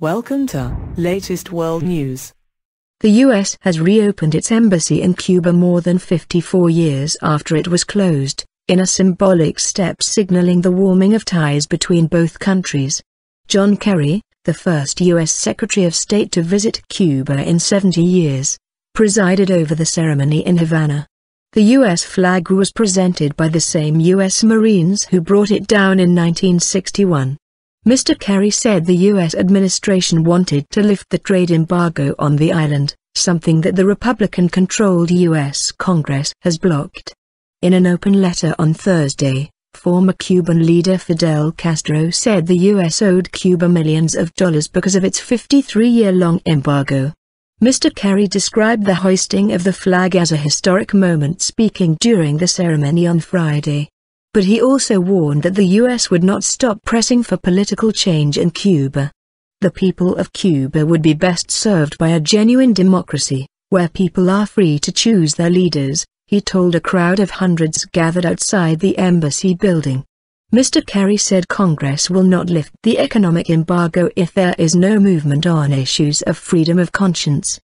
Welcome to Latest World News. The US has reopened its embassy in Cuba more than 54 years after it was closed, in a symbolic step signaling the warming of ties between both countries. John Kerry, the first US Secretary of State to visit Cuba in 70 years, presided over the ceremony in Havana. The US flag was presented by the same US Marines who brought it down in 1961. Mr. Kerry said the U.S. administration wanted to lift the trade embargo on the island, something that the Republican-controlled U.S. Congress has blocked. In an open letter on Thursday, Former Cuban leader Fidel Castro said the U.S. owed Cuba millions of dollars because of its 53-year-long embargo. Mr. Kerry described the hoisting of the flag as a historic moment speaking during the ceremony on Friday but he also warned that the U.S. would not stop pressing for political change in Cuba. The people of Cuba would be best served by a genuine democracy, where people are free to choose their leaders, he told a crowd of hundreds gathered outside the embassy building. Mr. Kerry said Congress will not lift the economic embargo if there is no movement on issues of freedom of conscience,